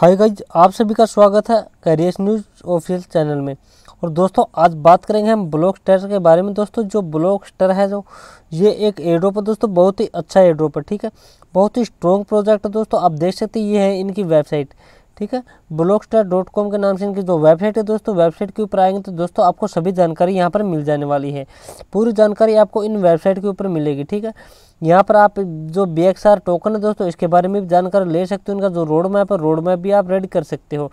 hi guys आप सभी का स्वागत है कैरियस न्यूज़ ऑफिशियल चैनल में और दोस्तों आज बात करेंगे हम ब्लॉक स्टर के बारे में दोस्तों जो ब्लॉक स्टर है जो ये एक एड्रोप है दोस्तों बहुत ही अच्छा एड्रोप है ठीक है बहुत ही स्ट्रॉन्ग प्रोजेक्ट है दोस्तों आप देख सकते ये है इनकी वेबसाइट ठीक है ब्लॉक स्टार डॉट कॉम के नाम से इनकी जो वेबसाइट है दोस्तों वेबसाइट के ऊपर आएंगे तो दोस्तों आपको सभी जानकारी यहाँ पर मिल जाने वाली है पूरी जानकारी आपको इन वेबसाइट के ऊपर मिलेगी ठीक है यहाँ पर आप जो बी टोकन है दोस्तों इसके बारे में भी जानकारी ले सकते हो इनका जो रोड मैप है रोड मैप भी आप रेडी कर सकते हो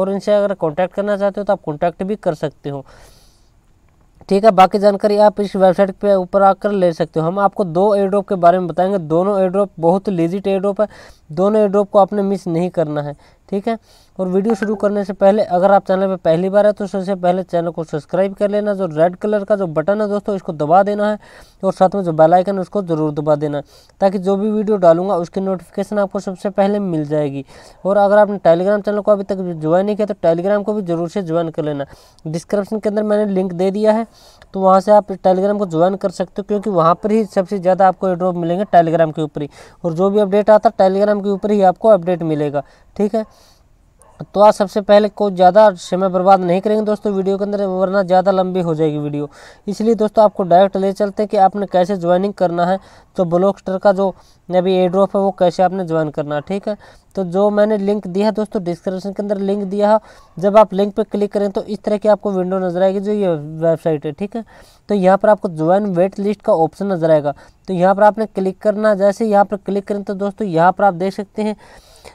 और इनसे अगर कॉन्टैक्ट करना चाहते हो तो आप कॉन्टैक्ट भी कर सकते हो ठीक है बाकी जानकारी आप इस वेबसाइट पे ऊपर आकर ले सकते हो हम आपको दो एड्रॉप के बारे में बताएंगे दोनों एड्रॉप बहुत लेजिट एड्रॉप है दोनों एड्रॉप को आपने मिस नहीं करना है ठीक है और वीडियो शुरू करने से पहले अगर आप चैनल पर पहली बार है तो सबसे पहले चैनल को सब्सक्राइब कर लेना जो रेड कलर का जो बटन है दोस्तों इसको दबा देना है और साथ में जो बेल आइकन है उसको ज़रूर दबा देना है ताकि जो भी वीडियो डालूंगा उसकी नोटिफिकेशन आपको सबसे पहले मिल जाएगी और अगर आपने टेलीग्राम चैनल को अभी तक ज्वाइन नहीं किया तो टेलीग्राम को भी ज़रूर से ज्वाइन कर लेना डिस्क्रिप्शन के अंदर मैंने लिंक दे दिया है तो वहाँ से आप टेलीग्राम को ज्वाइन कर सकते हो क्योंकि वहाँ पर ही सबसे ज़्यादा आपको एड्रॉप मिलेंगे टेलीग्राम के ऊपर ही और जो भी अपडेट आता है टेलीग्राम के ऊपर ही आपको अपडेट मिलेगा ठीक है तो आज सबसे पहले को ज़्यादा समय बर्बाद नहीं करेंगे दोस्तों वीडियो के अंदर वरना ज़्यादा लंबी हो जाएगी वीडियो इसलिए दोस्तों आपको डायरेक्ट ले चलते हैं कि आपने कैसे ज्वाइनिंग करना है तो ब्लॉकस्टर का जो अभी एड्रॉप है वो कैसे आपने ज्वाइन करना है ठीक है तो जो मैंने लिंक दिया है दोस्तों डिस्क्रिप्शन के अंदर लिंक दिया है जब आप लिंक पर क्लिक करें तो इस तरह की आपको विंडो नज़र आएगी जो ये वेबसाइट है ठीक है तो यहाँ पर आपको ज्वाइन वेट लिस्ट का ऑप्शन नज़र आएगा तो यहाँ पर आपने क्लिक करना जैसे यहाँ पर क्लिक करें तो दोस्तों यहाँ पर आप देख सकते हैं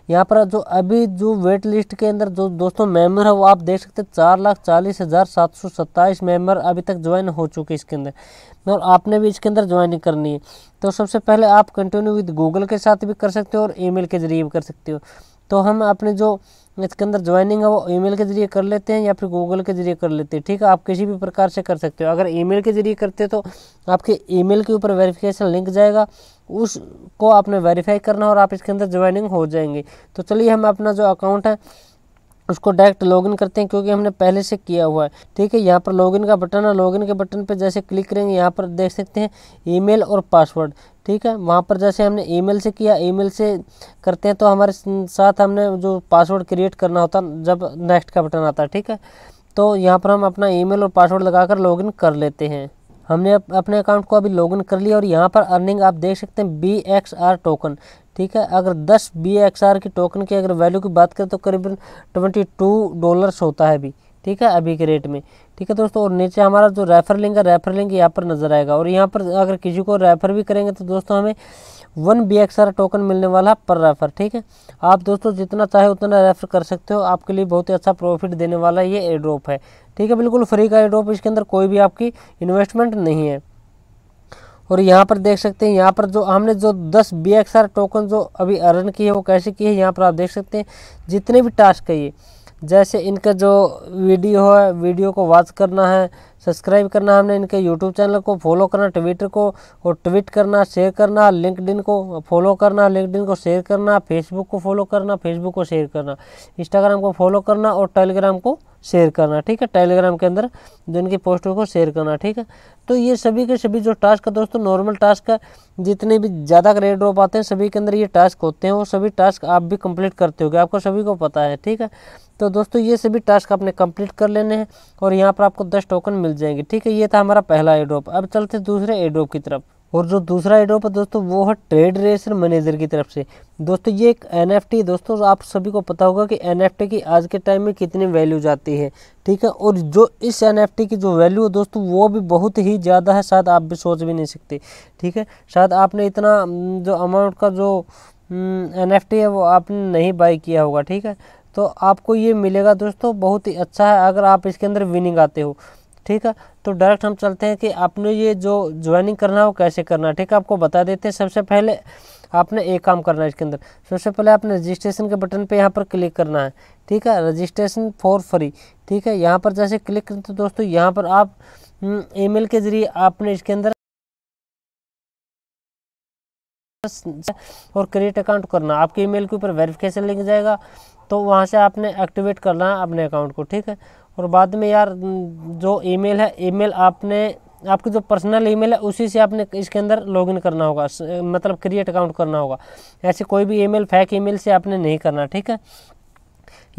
यहाँ पर जो अभी जो वेट लिस्ट के अंदर जो दोस्तों मेंबर है वो आप देख सकते हैं चार लाख चालीस हज़ार सात सौ सत्ताईस मेम्बर अभी तक ज्वाइन हो चुके इसके अंदर और आपने भी इसके अंदर ज्वाइन करनी है तो सबसे पहले आप कंटिन्यू विद गूगल के साथ भी कर सकते हो और ई के ज़रिए भी कर सकते हो तो हम अपने जो इसके अंदर ज्वाइनिंग है वो ईमेल के जरिए कर लेते हैं या फिर गूगल के जरिए कर लेते हैं ठीक है आप किसी भी प्रकार से कर सकते हो अगर ईमेल के जरिए करते तो आपके ईमेल के ऊपर वेरिफिकेशन लिंक जाएगा उसको आपने वेरीफाई करना और आप इसके अंदर ज्वाइनिंग हो जाएंगे तो चलिए हम अपना जो अकाउंट है उसको डायरेक्ट लॉगिन करते हैं क्योंकि हमने पहले से किया हुआ है ठीक है यहाँ पर लॉगिन का बटन है लॉगिन के बटन पर जैसे क्लिक करेंगे यहाँ पर देख सकते हैं ईमेल और पासवर्ड ठीक है वहाँ पर जैसे हमने ईमेल से किया ईमेल से करते हैं तो हमारे साथ हमने जो पासवर्ड क्रिएट करना होता जब नेक्स्ट का बटन आता है ठीक है तो यहाँ पर हम अपना ईमेल और पासवर्ड लगाकर लॉगिन कर लेते हैं हमने अपने अकाउंट को अभी लॉगिन कर लिया और यहाँ पर अर्निंग आप देख सकते हैं बी एक्स आर टोकन ठीक है अगर 10 बी एक्स आर की टोकन की अगर वैल्यू की बात करें तो करीबन 22 डॉलर्स होता है अभी ठीक है अभी के रेट में ठीक है दोस्तों और नीचे हमारा जो रेफर लिंक है रेफर लिंक यहाँ पर नज़र आएगा और यहाँ पर अगर किसी को रेफर भी करेंगे तो दोस्तों हमें one B X R token मिलने वाला पर रेफर ठीक है आप दोस्तों जितना चाहे उतना रेफर कर सकते हो आपके लिए बहुत ही अच्छा प्रॉफिट देने वाला ये एड्रॉप है ठीक है बिल्कुल फ्री का रेट इसके अंदर कोई भी आपकी इन्वेस्टमेंट नहीं है और यहाँ पर देख सकते हैं यहाँ पर जो हमने जो 10 बी टोकन जो अभी अर्न की है वो कैसे की है यहाँ पर आप देख सकते हैं जितने भी टास्क है ये जैसे इनका जो वीडियो है वीडियो को वॉच करना है सब्सक्राइब करना है हमने इनके यूट्यूब चैनल को फॉलो करना ट्विटर को और ट्वीट करना शेयर करना लिंकड को फॉलो करना लिंकड को शेयर करना फेसबुक को फॉलो करना फेसबुक को शेयर करना इंस्टाग्राम को फॉलो करना और टेलीग्राम को शेयर करना ठीक है टेलीग्राम के अंदर जो इनकी पोस्टों को शेयर करना ठीक है तो ये सभी के सभी जो टास्क है दोस्तों नॉर्मल टास्क है जितने भी ज़्यादा ग्रेड ड्रॉप आते हैं सभी के अंदर ये टास्क होते हैं वो सभी टास्क आप भी कंप्लीट करते हो आपको सभी को पता है ठीक है तो दोस्तों ये सभी टास्क आपने कंप्लीट कर लेने हैं और यहाँ पर आपको दस टोकन मिल जाएंगे ठीक है ये था हमारा पहला एड्रॉप अब चलते दूसरे एड्रॉप की तरफ और जो दूसरा एड्रॉप है दोस्तों वो है ट्रेड रेसर मैनेजर की तरफ से दोस्तों ये एक एन दोस्तों आप सभी को पता होगा कि एन की आज के टाइम में कितनी वैल्यू जाती है ठीक है और जो इस एन की जो वैल्यू है दोस्तों वो भी बहुत ही ज़्यादा है शायद आप भी सोच भी नहीं सकते ठीक है शायद आपने इतना हम्म, जो अमाउंट का जो एन हम्म, है वो आपने नहीं बाई किया होगा ठीक है तो आपको ये मिलेगा दोस्तों बहुत ही अच्छा है अगर आप इसके अंदर विनिंग आते हो ठीक है तो डायरेक्ट हम चलते हैं कि आपने ये जो ज्वाइनिंग करना है वो कैसे करना है ठीक है आपको बता देते हैं सबसे पहले आपने एक काम करना है इसके अंदर सबसे पहले आपने रजिस्ट्रेशन के बटन पे यहाँ पर क्लिक करना है ठीक है रजिस्ट्रेशन फॉर फ्री ठीक है यहाँ पर जैसे क्लिक करते तो दोस्तों यहाँ पर आप ई हम्म, के जरिए आपने इसके अंदर और क्रिएट अकाउंट करना आपके ईमेल के ऊपर वेरिफिकेशन लिंक जाएगा तो वहाँ से आपने एक्टिवेट करना है अपने अकाउंट को ठीक है और बाद में यार जो ईमेल है ईमेल आपने आपकी जो पर्सनल ईमेल है उसी से आपने इसके अंदर लॉगिन करना होगा मतलब क्रिएट अकाउंट करना होगा ऐसे कोई भी ईमेल फेक ईमेल से आपने नहीं करना ठीक है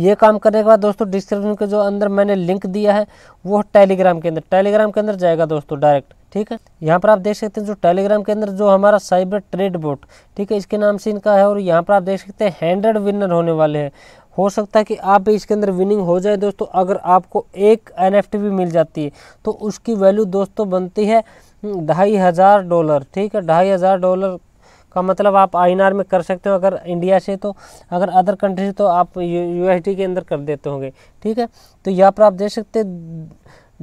ये काम करने के बाद दोस्तों डिस्क्रिप्शन के जो अंदर मैंने लिंक दिया है वो टेलीग्राम के अंदर टेलीग्राम के अंदर जाएगा दोस्तों डायरेक्ट ठीक है यहाँ पर आप देख सकते हैं जो टेलीग्राम के अंदर जो हमारा साइबर ट्रेड बोट ठीक है इसके नाम से इनका है और यहाँ पर आप देख सकते हैं हैंड्रेड विनर होने वाले हैं हो सकता है कि आप भी इसके अंदर विनिंग हो जाए दोस्तों अगर आपको एक एन भी मिल जाती है तो उसकी वैल्यू दोस्तों बनती है हम्म, ढाई हज़ार डॉलर ठीक है ढाई हज़ार डॉलर का मतलब आप आई में कर सकते हो अगर इंडिया से तो अगर अदर कंट्री से तो आप यू के अंदर कर देते होंगे ठीक है तो यहाँ पर आप देख सकते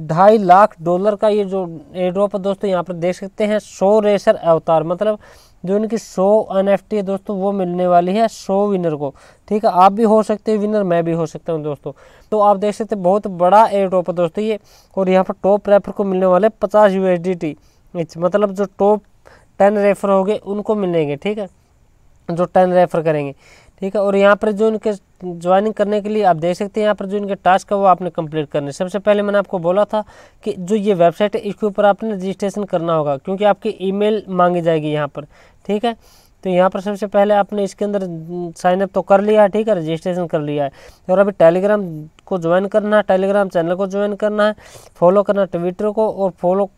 ढाई लाख डॉलर का ये जो एड्रॉप है दोस्तों यहाँ पर देख सकते हैं सो रेसर अवतार मतलब जो इनकी सो एन एफ टी है दोस्तों वो मिलने वाली है सो विनर को ठीक है आप भी हो सकते हैं विनर मैं भी हो सकता हूँ दोस्तों तो आप देख सकते हैं बहुत बड़ा एड्रॉप है दोस्तों ये और यहाँ पर टॉप रेफर को मिलने वाले पचास यू एस डी मतलब जो टॉप टेन रेफर हो गए उनको मिलेंगे ठीक है जो टेन रेफर करेंगे ठीक है और यहाँ पर जो इनके ज्वाइनिंग करने के लिए आप देख सकते हैं यहाँ पर जो इनके टास्क है वो आपने कंप्लीट करने सबसे पहले मैंने आपको बोला था कि जो ये वेबसाइट है इसके ऊपर आपने रजिस्ट्रेशन करना होगा क्योंकि आपकी ईमेल मांगी जाएगी यहाँ पर ठीक है तो यहाँ पर सबसे पहले आपने इसके अंदर साइनअप तो कर लिया है ठीक है रजिस्ट्रेशन कर लिया है और अभी टेलीग्राम को ज्वाइन करना है टेलीग्राम चैनल को ज्वाइन करना है फॉलो करना ट्विटर को और फॉलो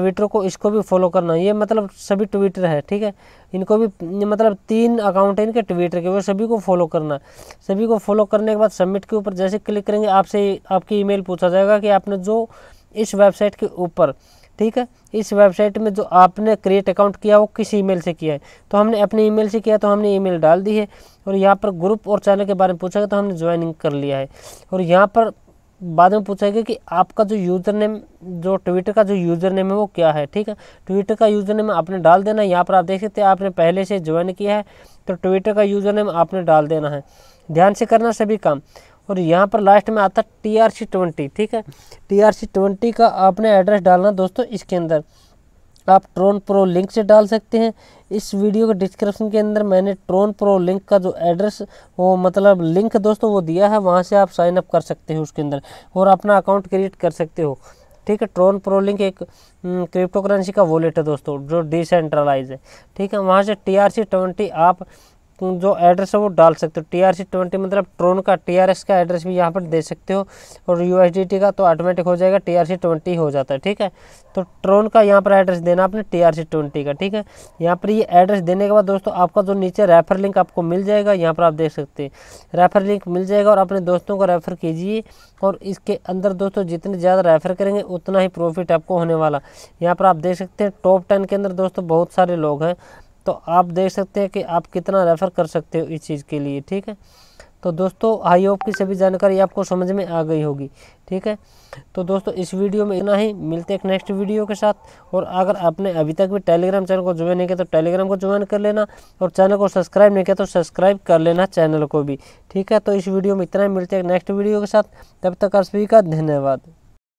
ट्विटर को इसको भी फॉलो करना ये मतलब सभी ट्विटर है ठीक है इनको भी मतलब तीन अकाउंट है इनके ट्विटर के वो सभी को फॉलो करना सभी को फॉलो करने के बाद सबमिट के ऊपर जैसे क्लिक करेंगे आपसे आपकी ईमेल पूछा जाएगा कि आपने जो इस वेबसाइट के ऊपर ठीक है इस वेबसाइट में जो आपने क्रिएट अकाउंट किया वो किस ईमेल से किया है तो हमने अपने ईमेल से किया तो हमने ईमेल डाल दी है और यहाँ पर ग्रुप और चैनल के बारे में पूछा गया तो हमने ज्वाइनिंग कर लिया है और यहाँ पर बाद में पूछा गया कि आपका जो यूज़र नेम जो ट्विटर का जो यूज़र नेम है वो क्या है ठीक है ट्विटर का यूज़र नेम आपने डाल देना यहाँ पर आप देख सकते हैं आपने पहले से ज्वाइन किया है तो ट्विटर का यूज़र नेम आपने डाल देना है ध्यान से करना सभी काम और यहाँ पर लास्ट में आता है टी आर सी ट्वेंटी ठीक है टी आर सी ट्वेंटी का आपने एड्रेस डालना दोस्तों इसके अंदर तो आप ट्रोन प्रो लिंक से डाल सकते हैं इस वीडियो के डिस्क्रिप्शन के अंदर मैंने ट्रोन प्रो लिंक का जो एड्रेस वो मतलब लिंक दोस्तों वो दिया है वहाँ से आप साइन अप कर सकते हो उसके अंदर और अपना अकाउंट क्रिएट कर सकते हो ठीक है ट्रोन प्रो लिंक एक क्रिप्टो हम्म, करेंसी का वॉलेट है दोस्तों जो डिसेंट्रलाइज है ठीक है वहाँ से टी आर सी ट्वेंटी आप जो एड्रेस है वो डाल सकते हो टी आर सी ट्वेंटी मतलब ट्रोन का टी आर एस का एड्रेस भी यहाँ पर दे सकते हो और यू एस डी टी का तो ऑटोमेटिक हो जाएगा टी आर सी ट्वेंटी हो जाता है ठीक है तो ट्रोन का यहाँ पर एड्रेस देना आपने टी आर सी ट्वेंटी का ठीक है यहाँ पर ये एड्रेस देने के बाद दोस्तों आपका जो नीचे रेफर लिंक आपको मिल जाएगा यहाँ पर आप देख सकते हैं रेफर लिंक मिल जाएगा और अपने दोस्तों को रेफ़र कीजिए और इसके अंदर दोस्तों जितने ज़्यादा रेफ़र करेंगे उतना ही प्रॉफिट आपको होने वाला यहाँ पर आप देख सकते हैं टॉप टेन के अंदर दोस्तों बहुत सारे लोग हैं तो आप देख सकते हैं कि आप कितना रेफ़र कर सकते हो इस चीज़ के लिए ठीक है तो दोस्तों आई होप की सभी जानकारी आपको समझ में आ गई होगी ठीक है तो दोस्तों इस वीडियो में इतना ही मिलते हैं नेक्स्ट वीडियो के साथ और अगर आपने अभी तक भी टेलीग्राम चैनल को ज्वाइन नहीं किया तो टेलीग्राम को ज्वाइन कर लेना और चैनल को सब्सक्राइब नहीं किया तो सब्सक्राइब कर लेना चैनल को भी ठीक है तो इस वीडियो में इतना ही मिलते हैं नेक्स्ट वीडियो के साथ तब तक आप सभी का धन्यवाद